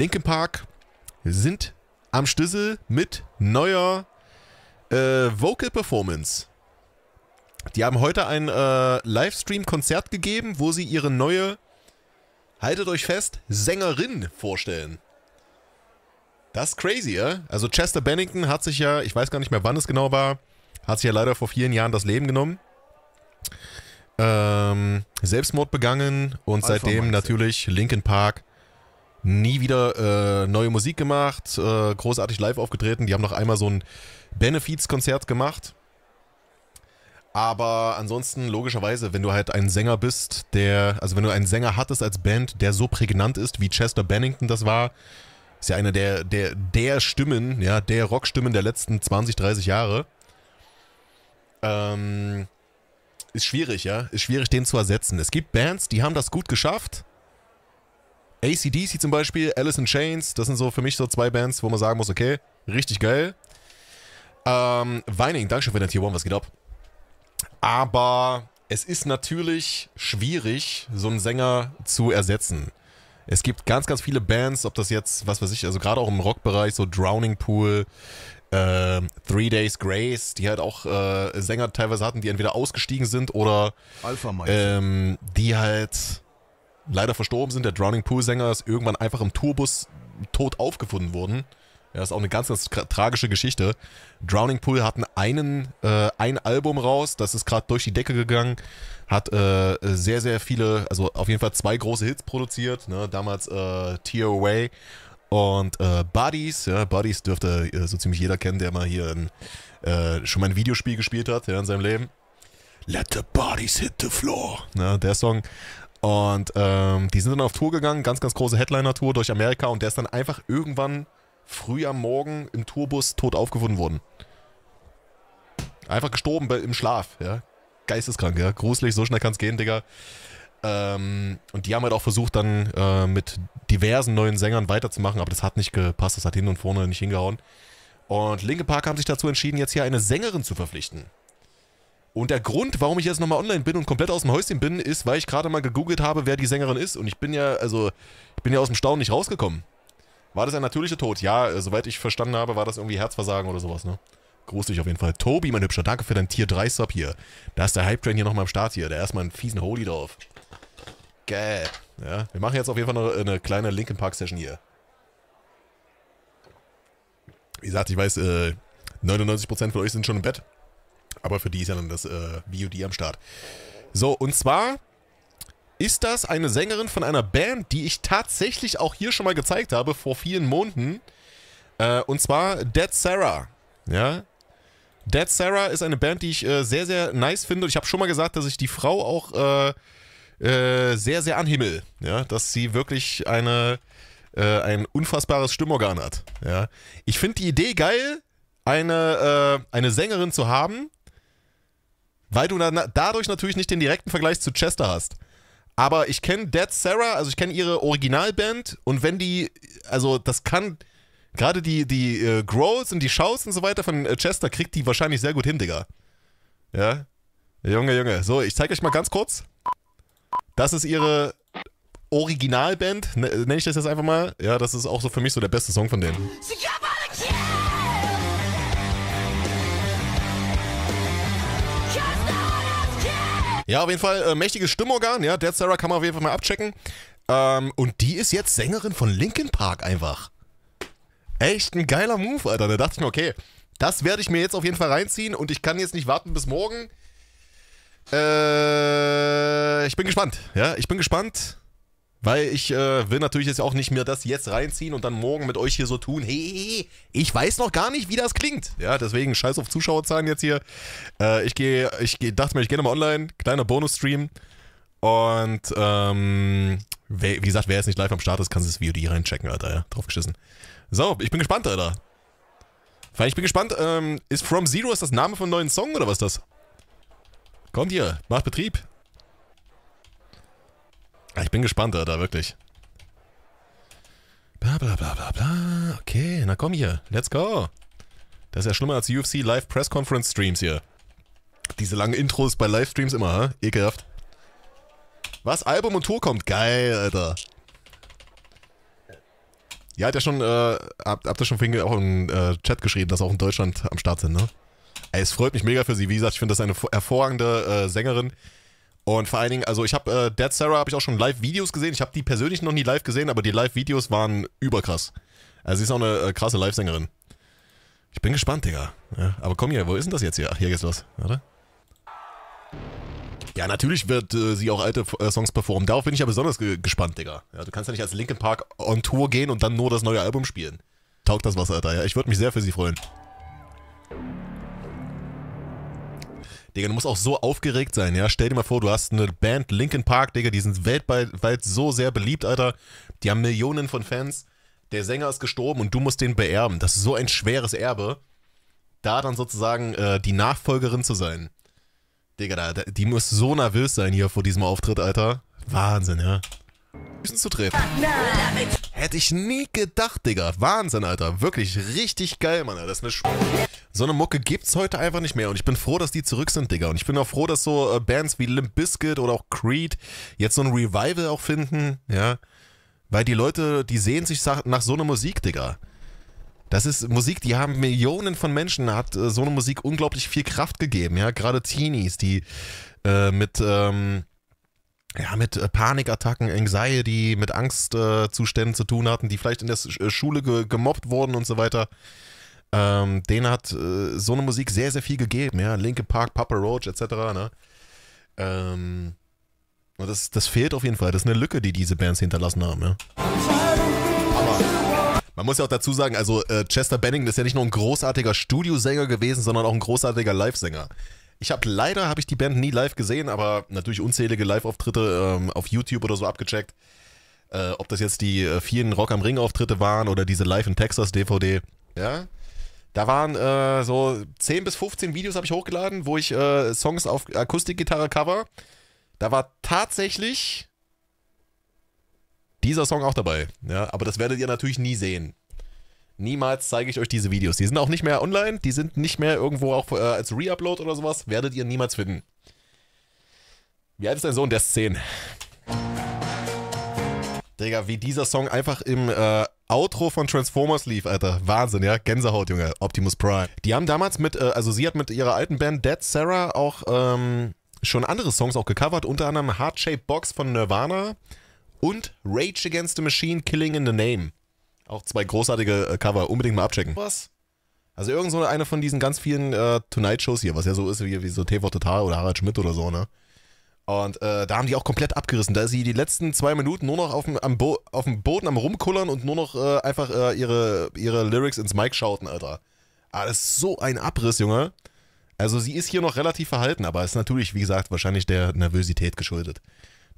Linkin Park sind am Schlüssel mit neuer äh, Vocal Performance. Die haben heute ein äh, Livestream-Konzert gegeben, wo sie ihre neue, haltet euch fest, Sängerin vorstellen. Das ist crazy, ja? Also Chester Bennington hat sich ja, ich weiß gar nicht mehr, wann es genau war, hat sich ja leider vor vielen Jahren das Leben genommen. Ähm, Selbstmord begangen und Alpha seitdem natürlich Linkin Park nie wieder äh, neue Musik gemacht, äh, großartig live aufgetreten. Die haben noch einmal so ein Benefits-Konzert gemacht. Aber ansonsten, logischerweise, wenn du halt ein Sänger bist, der, also wenn du einen Sänger hattest als Band, der so prägnant ist, wie Chester Bennington das war, ist ja einer der, der, der Stimmen, ja, der Rockstimmen der letzten 20, 30 Jahre. Ähm, ist schwierig, ja, ist schwierig, den zu ersetzen. Es gibt Bands, die haben das gut geschafft, ACDC zum Beispiel, Alice in Chains, das sind so für mich so zwei Bands, wo man sagen muss, okay, richtig geil. Ähm, Weining, schön für den Tier 1, was geht ab? Aber es ist natürlich schwierig, so einen Sänger zu ersetzen. Es gibt ganz, ganz viele Bands, ob das jetzt, was weiß ich, also gerade auch im Rockbereich, so Drowning Pool, äh, Three Days Grace, die halt auch äh, Sänger teilweise hatten, die entweder ausgestiegen sind oder Alpha ähm, die halt leider verstorben sind. Der Drowning Pool-Sänger ist irgendwann einfach im Tourbus tot aufgefunden worden. Ja, ist auch eine ganz, ganz tragische Geschichte. Drowning Pool hatten einen, äh, ein Album raus, das ist gerade durch die Decke gegangen, hat äh, sehr, sehr viele, also auf jeden Fall zwei große Hits produziert, ne? damals äh, Tear Away und äh, Buddies. Ja, Buddies dürfte äh, so ziemlich jeder kennen, der mal hier in, äh, schon mal ein Videospiel gespielt hat ja, in seinem Leben. Let the bodies hit the floor. Ne? Der Song. Und ähm, die sind dann auf Tour gegangen, ganz, ganz große Headliner-Tour durch Amerika und der ist dann einfach irgendwann früh am Morgen im Tourbus tot aufgefunden worden. Einfach gestorben im Schlaf, ja. Geisteskrank, ja. Gruselig, so schnell kann's gehen, Digga. Ähm, und die haben halt auch versucht, dann äh, mit diversen neuen Sängern weiterzumachen, aber das hat nicht gepasst, das hat hin und vorne nicht hingehauen. Und Linke Park haben sich dazu entschieden, jetzt hier eine Sängerin zu verpflichten. Und der Grund, warum ich jetzt nochmal online bin und komplett aus dem Häuschen bin, ist, weil ich gerade mal gegoogelt habe, wer die Sängerin ist. Und ich bin ja, also, ich bin ja aus dem Staunen nicht rausgekommen. War das ein natürlicher Tod? Ja, äh, soweit ich verstanden habe, war das irgendwie Herzversagen oder sowas, ne? Groß dich auf jeden Fall. Tobi, mein Hübscher, danke für dein Tier 3 Sub hier. Da ist der Hype Train hier nochmal am Start hier. Der erstmal einen fiesen Holy drauf. Geil. Ja, wir machen jetzt auf jeden Fall noch eine kleine Linkin Park Session hier. Wie gesagt, ich weiß, äh, 99% von euch sind schon im Bett. Aber für die ist ja dann das äh, VOD am Start. So, und zwar ist das eine Sängerin von einer Band, die ich tatsächlich auch hier schon mal gezeigt habe, vor vielen Monaten. Äh, und zwar Dead Sarah. Ja, Dead Sarah ist eine Band, die ich äh, sehr, sehr nice finde. Und ich habe schon mal gesagt, dass ich die Frau auch äh, äh, sehr, sehr anhimmel. Ja, dass sie wirklich eine, äh, ein unfassbares Stimmorgan hat. Ja, ich finde die Idee geil, eine, äh, eine Sängerin zu haben, weil du na dadurch natürlich nicht den direkten Vergleich zu Chester hast. Aber ich kenne Dead Sarah, also ich kenne ihre Originalband und wenn die, also das kann, gerade die, die äh, Growls und die Shows und so weiter von äh, Chester kriegt die wahrscheinlich sehr gut hin, Digga. Ja? Junge, Junge. So, ich zeige euch mal ganz kurz. Das ist ihre Originalband, ne, äh, nenne ich das jetzt einfach mal. Ja, das ist auch so für mich so der beste Song von denen. Ja, auf jeden Fall äh, mächtiges Stimmorgan, ja. Dead Sarah kann man auf jeden Fall mal abchecken. Ähm, und die ist jetzt Sängerin von Linkin Park einfach. Echt ein geiler Move, Alter. Da dachte ich mir, okay, das werde ich mir jetzt auf jeden Fall reinziehen und ich kann jetzt nicht warten bis morgen. Äh, ich bin gespannt, ja. Ich bin gespannt. Weil ich äh, will natürlich jetzt auch nicht mehr das jetzt reinziehen und dann morgen mit euch hier so tun, hey, ich weiß noch gar nicht, wie das klingt. Ja, deswegen scheiß auf Zuschauerzahlen jetzt hier. Äh, ich gehe, ich geh, dachte mir, ich gehe nochmal online, kleiner Bonus-Stream. Und ähm, wie gesagt, wer jetzt nicht live am Start ist, kann das Video hier reinchecken, Alter, ja. draufgeschissen. So, ich bin gespannt, Alter. Weil ich bin gespannt, ähm, ist From Zero ist das Name von neuen Song oder was das? Kommt hier, macht Betrieb. Ah, ich bin gespannt, Alter, wirklich. Bla bla bla bla bla. Okay, na komm hier. Let's go. Das ist ja schlimmer als UFC Live Press Conference Streams hier. Diese langen Intros bei Livestreams immer, ha? Ekelhaft. Was? Album und Tour kommt? Geil, Alter. Ja, hat ja schon, äh, habt, habt ihr schon vorhin auch im äh, Chat geschrieben, dass auch in Deutschland am Start sind, ne? Ey, es freut mich mega für sie. Wie gesagt, ich finde das eine hervorragende äh, Sängerin. Und vor allen Dingen, also ich habe äh, Dead Sarah habe ich auch schon Live-Videos gesehen. Ich habe die persönlich noch nie live gesehen, aber die Live-Videos waren überkrass. Also sie ist auch eine äh, krasse Live-Sängerin. Ich bin gespannt, Digga. Ja, aber komm hier, wo ist denn das jetzt hier? Ach, hier geht's los, oder? Ja, natürlich wird äh, sie auch alte äh, Songs performen. Darauf bin ich ja besonders ge gespannt, Digga. Ja, du kannst ja nicht als Linkin Park on Tour gehen und dann nur das neue Album spielen. Taugt das was, Alter. Ja, ich würde mich sehr für sie freuen. Digga, du musst auch so aufgeregt sein, ja. Stell dir mal vor, du hast eine Band, Linkin Park, Digga, die sind weltweit so sehr beliebt, Alter. Die haben Millionen von Fans. Der Sänger ist gestorben und du musst den beerben. Das ist so ein schweres Erbe. Da dann sozusagen äh, die Nachfolgerin zu sein. Digga, da, die muss so nervös sein hier vor diesem Auftritt, Alter. Wahnsinn, ja. Füßen zu treten. Hätte ich nie gedacht, Digga. Wahnsinn, Alter. Wirklich richtig geil, Mann. Alter. Das ist eine Sch so eine Mucke gibt's heute einfach nicht mehr. Und ich bin froh, dass die zurück sind, Digga. Und ich bin auch froh, dass so äh, Bands wie Limp Bizkit oder auch Creed jetzt so ein Revival auch finden, ja. Weil die Leute, die sehen sich nach so einer Musik, Digga. Das ist Musik, die haben Millionen von Menschen, hat äh, so eine Musik unglaublich viel Kraft gegeben, ja. Gerade Teenies, die äh, mit, ähm, ja, mit äh, Panikattacken, Anxiety, mit Angstzuständen äh, zu tun hatten, die vielleicht in der äh, Schule ge gemobbt wurden und so weiter. Ähm, denen hat äh, so eine Musik sehr, sehr viel gegeben, ja. Linke Park, Papa Roach, etc., ne? Ähm, und das, das fehlt auf jeden Fall. Das ist eine Lücke, die diese Bands hinterlassen haben, ja. Aber man muss ja auch dazu sagen, also äh, Chester Bennington ist ja nicht nur ein großartiger Studiosänger gewesen, sondern auch ein großartiger Livesänger. sänger ich habe leider habe ich die Band nie live gesehen, aber natürlich unzählige Live-Auftritte ähm, auf YouTube oder so abgecheckt. Äh, ob das jetzt die äh, vielen Rock am Ring-Auftritte waren oder diese Live in Texas DVD. Ja. Da waren äh, so 10 bis 15 Videos habe ich hochgeladen, wo ich äh, Songs auf Akustikgitarre cover. Da war tatsächlich dieser Song auch dabei. Ja, aber das werdet ihr natürlich nie sehen. Niemals zeige ich euch diese Videos. Die sind auch nicht mehr online, die sind nicht mehr irgendwo auch äh, als Reupload oder sowas. Werdet ihr niemals finden. Wie alt ist dein Sohn? Der ist 10. Digga, wie dieser Song einfach im äh, Outro von Transformers lief, Alter. Wahnsinn, ja. Gänsehaut, Junge. Optimus Prime. Die haben damals mit, äh, also sie hat mit ihrer alten Band Dead Sarah auch ähm, schon andere Songs auch gecovert, unter anderem Heart Shaped Box von Nirvana und Rage Against the Machine Killing in the Name. Auch zwei großartige äh, Cover, unbedingt mal abchecken. Was? Also irgend so eine von diesen ganz vielen äh, Tonight-Shows hier, was ja so ist wie, wie so TV Total oder Harald Schmidt oder so, ne? Und äh, da haben die auch komplett abgerissen. Da sie die letzten zwei Minuten nur noch auf dem, Bo Boden am Rumkullern und nur noch äh, einfach äh, ihre, ihre Lyrics ins Mic schauten, Alter. Ah, das ist so ein Abriss, Junge. Also sie ist hier noch relativ verhalten, aber ist natürlich, wie gesagt, wahrscheinlich der Nervosität geschuldet.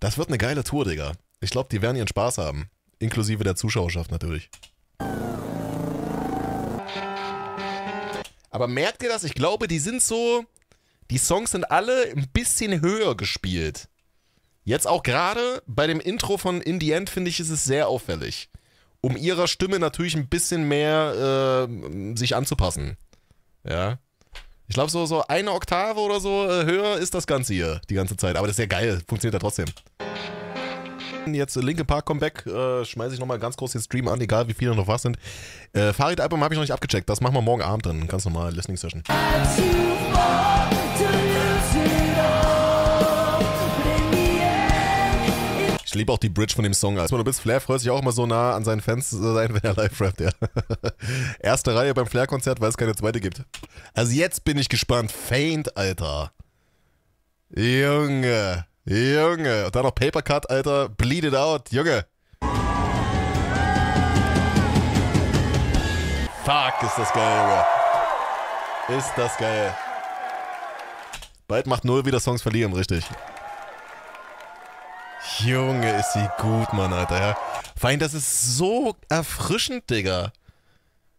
Das wird eine geile Tour, Digga. Ich glaube, die werden ihren Spaß haben. Inklusive der Zuschauerschaft natürlich. Aber merkt ihr das? Ich glaube, die sind so. Die Songs sind alle ein bisschen höher gespielt. Jetzt auch gerade bei dem Intro von In the End finde ich, ist es sehr auffällig. Um ihrer Stimme natürlich ein bisschen mehr äh, sich anzupassen. Ja. Ich glaube, so, so eine Oktave oder so äh, höher ist das Ganze hier die ganze Zeit. Aber das ist ja geil. Funktioniert ja trotzdem. Jetzt Linke Park Comeback, äh, schmeiße ich nochmal ganz groß den Stream an, egal wie viele noch was sind. Äh, Farid Album habe ich noch nicht abgecheckt, das machen wir morgen Abend dann, ganz normal Listening Session. Ich liebe auch die Bridge von dem Song. Als du bist, Flair freut sich auch immer so nah an seinen Fans äh, sein, wenn er live rappt, ja. Erste Reihe beim Flair-Konzert, weil es keine zweite gibt. Also jetzt bin ich gespannt. Faint, Alter. Junge. Junge, und dann noch Papercut, Alter. Bleed it out, Junge. Fuck, ist das geil, Junge. Ist das geil. Bald macht Null wieder Songs verlieren, richtig. Junge, ist sie gut, Mann, Alter. Ja. Vor allem, das ist so erfrischend, Digga.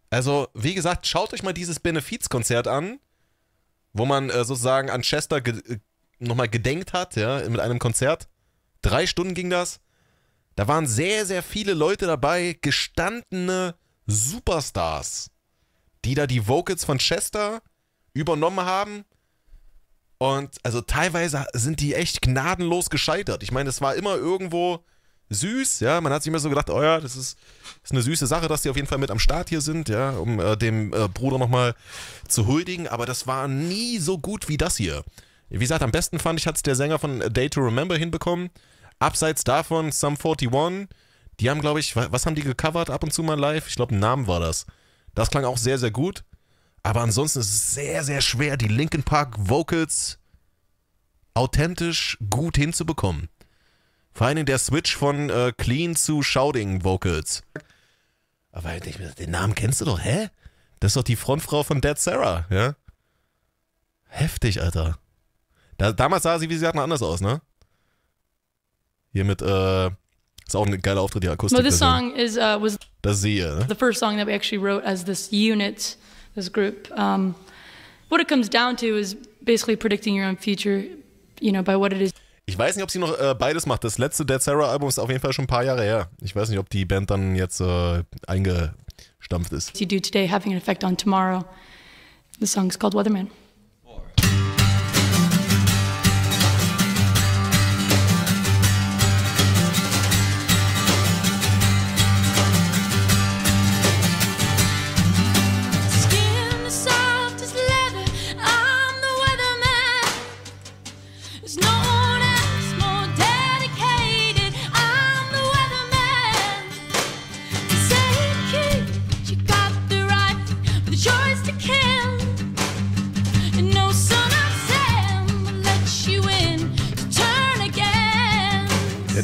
Also, wie gesagt, schaut euch mal dieses Benefizkonzert an, wo man äh, sozusagen an Chester ge nochmal gedenkt hat, ja, mit einem Konzert. Drei Stunden ging das. Da waren sehr, sehr viele Leute dabei, gestandene Superstars, die da die Vocals von Chester übernommen haben. Und also teilweise sind die echt gnadenlos gescheitert. Ich meine, es war immer irgendwo süß, ja. Man hat sich immer so gedacht, oh ja, das ist, ist eine süße Sache, dass die auf jeden Fall mit am Start hier sind, ja, um äh, dem äh, Bruder nochmal zu huldigen. Aber das war nie so gut wie das hier. Wie gesagt, am besten fand ich, hat es der Sänger von A Day to Remember hinbekommen. Abseits davon Sum 41. Die haben, glaube ich, was haben die gecovert ab und zu mal live? Ich glaube, ein Name war das. Das klang auch sehr, sehr gut. Aber ansonsten ist es sehr, sehr schwer, die Linkin Park Vocals authentisch gut hinzubekommen. Vor allem der Switch von äh, Clean zu Shouting Vocals. Aber ich, den Namen kennst du doch, hä? Das ist doch die Frontfrau von Dead Sarah, ja? Heftig, Alter. Da, damals sah sie, wie sie gesagt, noch anders aus, ne? Hier mit, äh, ist auch ein geiler Auftritt, die Akustik. Well, this song is, uh, was das sehe, sie, ne? the first song that we actually wrote as this unit, this group. Um, what it comes down to is basically predicting your own future, you know, by what it is. Ich weiß nicht, ob sie noch äh, beides macht. Das letzte Dead Sarah Album ist auf jeden Fall schon ein paar Jahre her. Ich weiß nicht, ob die Band dann jetzt äh, eingestampft ist. You do today having an effect on tomorrow. The song is called Weatherman.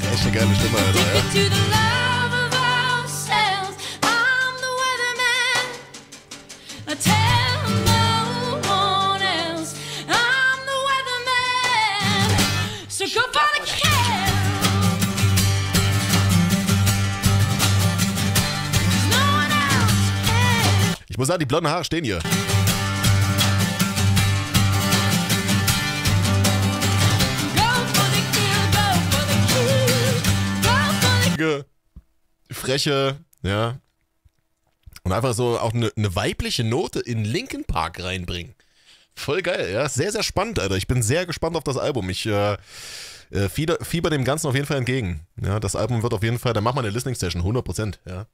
hat echt eine geile Stimme, Alter. Ja. Ich muss sagen, die blonden Haare stehen hier. lustige, freche, ja. Und einfach so auch eine ne weibliche Note in Linkin Park reinbringen. Voll geil, ja. Sehr, sehr spannend, Alter. Ich bin sehr gespannt auf das Album. Ich äh, äh fieber, fieber dem Ganzen auf jeden Fall entgegen. Ja, das Album wird auf jeden Fall, da machen wir eine Listening Session, 100%. Ja.